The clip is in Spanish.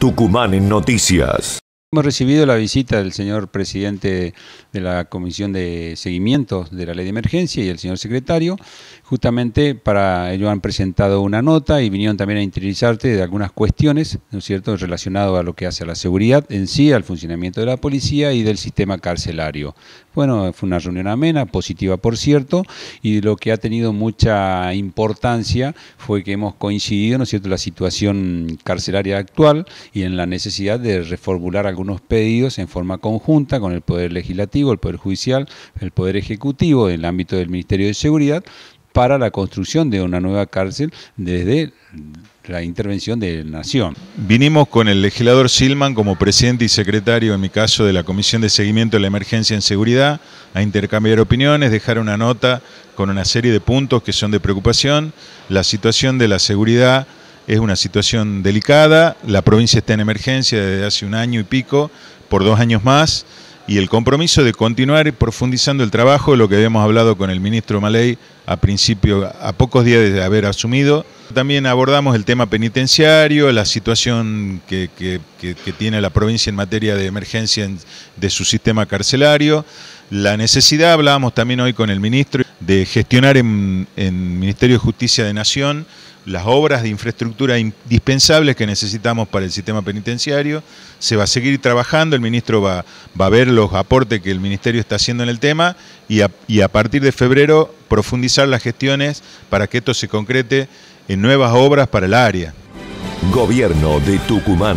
Tucumán en Noticias. Hemos recibido la visita del señor presidente de la Comisión de Seguimiento de la Ley de Emergencia y el señor secretario, justamente para ello han presentado una nota y vinieron también a interesarte de algunas cuestiones, ¿no es cierto?, relacionado a lo que hace a la seguridad en sí, al funcionamiento de la policía y del sistema carcelario. Bueno, fue una reunión amena, positiva por cierto, y lo que ha tenido mucha importancia fue que hemos coincidido, ¿no es cierto?, la situación carcelaria actual y en la necesidad de reformular algo algunos pedidos en forma conjunta con el Poder Legislativo, el Poder Judicial, el Poder Ejecutivo en el ámbito del Ministerio de Seguridad para la construcción de una nueva cárcel desde la intervención de la Nación. Vinimos con el legislador Silman como presidente y secretario, en mi caso, de la Comisión de Seguimiento de la Emergencia en Seguridad, a intercambiar opiniones, dejar una nota con una serie de puntos que son de preocupación, la situación de la seguridad es una situación delicada, la provincia está en emergencia desde hace un año y pico, por dos años más, y el compromiso de continuar profundizando el trabajo, lo que habíamos hablado con el ministro Maley a principio, a pocos días de haber asumido. También abordamos el tema penitenciario, la situación que, tiene la provincia en materia de emergencia de su sistema carcelario. La necesidad, hablábamos también hoy con el ministro, de gestionar en, el Ministerio de Justicia de Nación las obras de infraestructura indispensables que necesitamos para el sistema penitenciario. Se va a seguir trabajando, el ministro va, va a ver los aportes que el ministerio está haciendo en el tema y a, y a partir de febrero profundizar las gestiones para que esto se concrete en nuevas obras para el área. Gobierno de Tucumán.